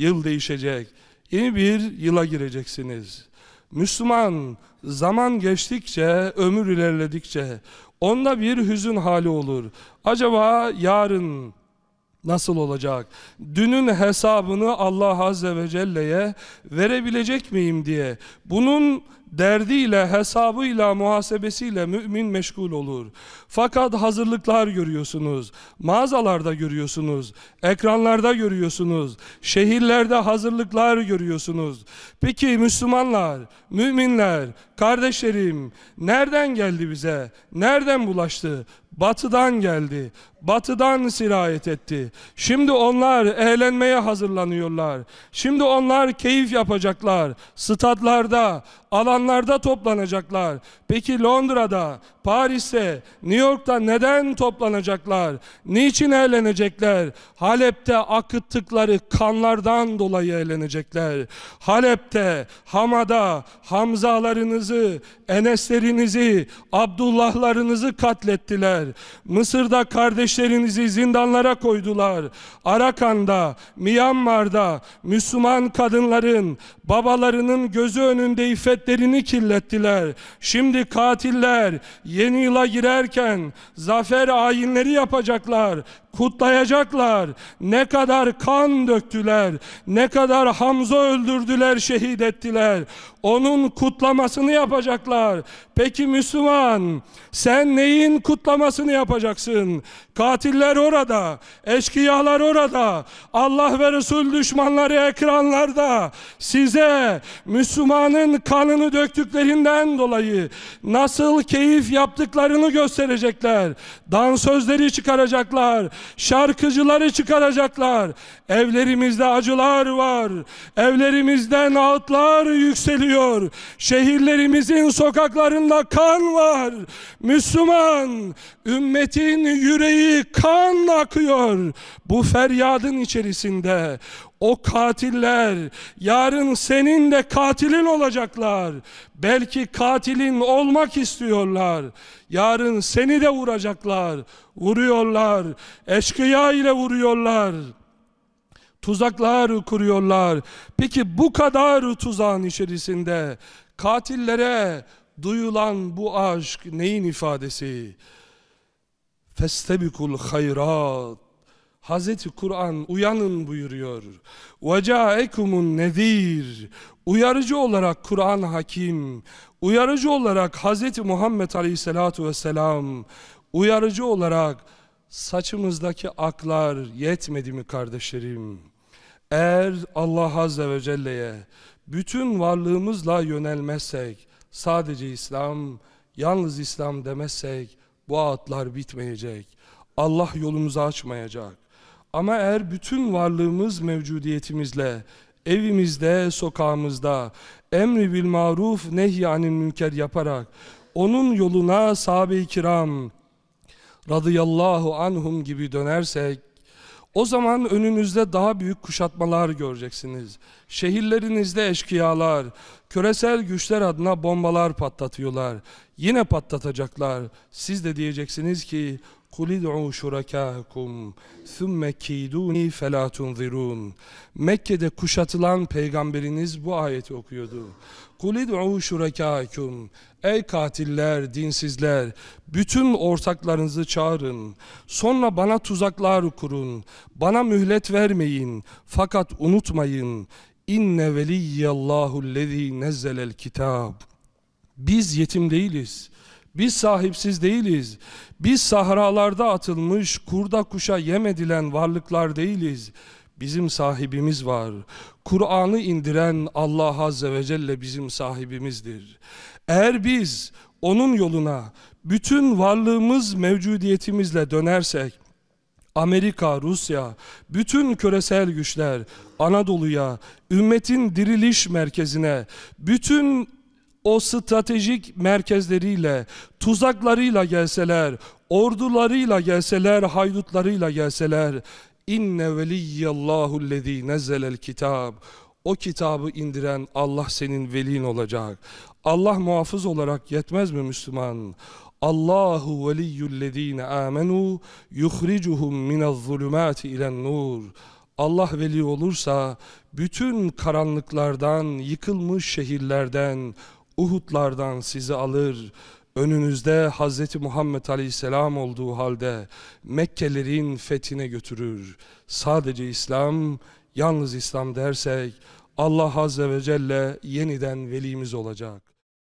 Yıl değişecek. Yeni bir yıla gireceksiniz. Müslüman zaman geçtikçe, ömür ilerledikçe onda bir hüzün hali olur. Acaba yarın nasıl olacak? Dünün hesabını Allah Azze ve Celle'ye verebilecek miyim diye. Bunun derdiyle, hesabıyla, muhasebesiyle mümin meşgul olur. Fakat hazırlıklar görüyorsunuz, mağazalarda görüyorsunuz, ekranlarda görüyorsunuz, şehirlerde hazırlıklar görüyorsunuz. Peki Müslümanlar, müminler, kardeşlerim nereden geldi bize, nereden bulaştı? batıdan geldi. Batıdan sirayet etti. Şimdi onlar eğlenmeye hazırlanıyorlar. Şimdi onlar keyif yapacaklar. Statlarda, alanlarda toplanacaklar. Peki Londra'da, Paris'te, New York'ta neden toplanacaklar? Niçin eğlenecekler? Halep'te akıttıkları kanlardan dolayı eğlenecekler. Halep'te, Hama'da Hamzalarınızı, Eneslerinizi, Abdullahlarınızı katlettiler. Mısır'da kardeşlerinizi zindanlara koydular. Arakan'da, Myanmar'da Müslüman kadınların, babalarının gözü önünde iffetlerini kirlettiler. Şimdi katiller Yeni yıla girerken zafer ayinleri yapacaklar kutlayacaklar. Ne kadar kan döktüler, ne kadar Hamza öldürdüler, şehit ettiler. Onun kutlamasını yapacaklar. Peki Müslüman, sen neyin kutlamasını yapacaksın? Katiller orada, eşkıyalar orada, Allah ve Resul düşmanları ekranlarda. Size Müslümanın kanını döktüklerinden dolayı nasıl keyif yaptıklarını gösterecekler. sözleri çıkaracaklar şarkıcıları çıkaracaklar. Evlerimizde acılar var. Evlerimizden ağıtlar yükseliyor. Şehirlerimizin sokaklarında kan var. Müslüman ümmetin yüreği kan akıyor. Bu feryadın içerisinde o katiller yarın senin de katilin olacaklar. Belki katilin olmak istiyorlar. Yarın seni de vuracaklar. Vuruyorlar. Eşkıya ile vuruyorlar. Tuzaklar kuruyorlar. Peki bu kadar tuzağın içerisinde katillere duyulan bu aşk neyin ifadesi? Festebikul hayrat Hazreti Kur'an uyanın buyuruyor. وَجَاءَكُمُ nedir? Uyarıcı olarak Kur'an hakim, uyarıcı olarak Hazreti Muhammed Aleyhisselatu Vesselam, uyarıcı olarak saçımızdaki aklar yetmedi mi kardeşlerim? Eğer Allah Azze ve Celle'ye bütün varlığımızla yönelmezsek, sadece İslam, yalnız İslam demezsek bu atlar bitmeyecek. Allah yolumuzu açmayacak. Ama eğer bütün varlığımız mevcudiyetimizle, evimizde, sokağımızda emri bil maruf nehyanil münker yaparak onun yoluna sahabe-i kiram radıyallahu anhum gibi dönersek o zaman önünüzde daha büyük kuşatmalar göreceksiniz. Şehirlerinizde eşkıyalar, küresel güçler adına bombalar patlatıyorlar. Yine patlatacaklar. Siz de diyeceksiniz ki قُلِ اِدْعُوا شُرَكَاكُمْ ثُمَّ كِيدُونِ فَلَا تُنْظِرُونَ Mekke'de kuşatılan peygamberiniz bu ayeti okuyordu. قُلِ اِدْعُوا شُرَكَاكُمْ Ey katiller, dinsizler, bütün ortaklarınızı çağırın. Sonra bana tuzaklar kurun. Bana mühlet vermeyin. Fakat unutmayın. İnne veliyyallahu lezî nezzelel kitab. Biz yetim değiliz. Biz sahipsiz değiliz. Biz sahralarda atılmış, kurda kuşa yem edilen varlıklar değiliz. Bizim sahibimiz var. Kur'an'ı indiren Allah Azze ve Celle bizim sahibimizdir. Eğer biz onun yoluna bütün varlığımız mevcudiyetimizle dönersek, Amerika, Rusya, bütün küresel güçler Anadolu'ya, ümmetin diriliş merkezine, bütün o stratejik merkezleriyle, tuzaklarıyla gelseler, ordularıyla gelseler, haydutlarıyla gelseler, inne veliyallahu lezî nezzelel kitab. O kitabı indiren Allah senin velin olacak. Allah muhafız olarak yetmez mi Müslüman? Allahu veliyyullezîne amenu yuhricuhum minez-zulümâti ilen-nur. Allah veli olursa bütün karanlıklardan, yıkılmış şehirlerden, Uhudlardan sizi alır, önünüzde Hazreti Muhammed Aleyhisselam olduğu halde Mekkelerin fethine götürür. Sadece İslam, yalnız İslam dersek Allah Azze ve Celle yeniden velimiz olacak.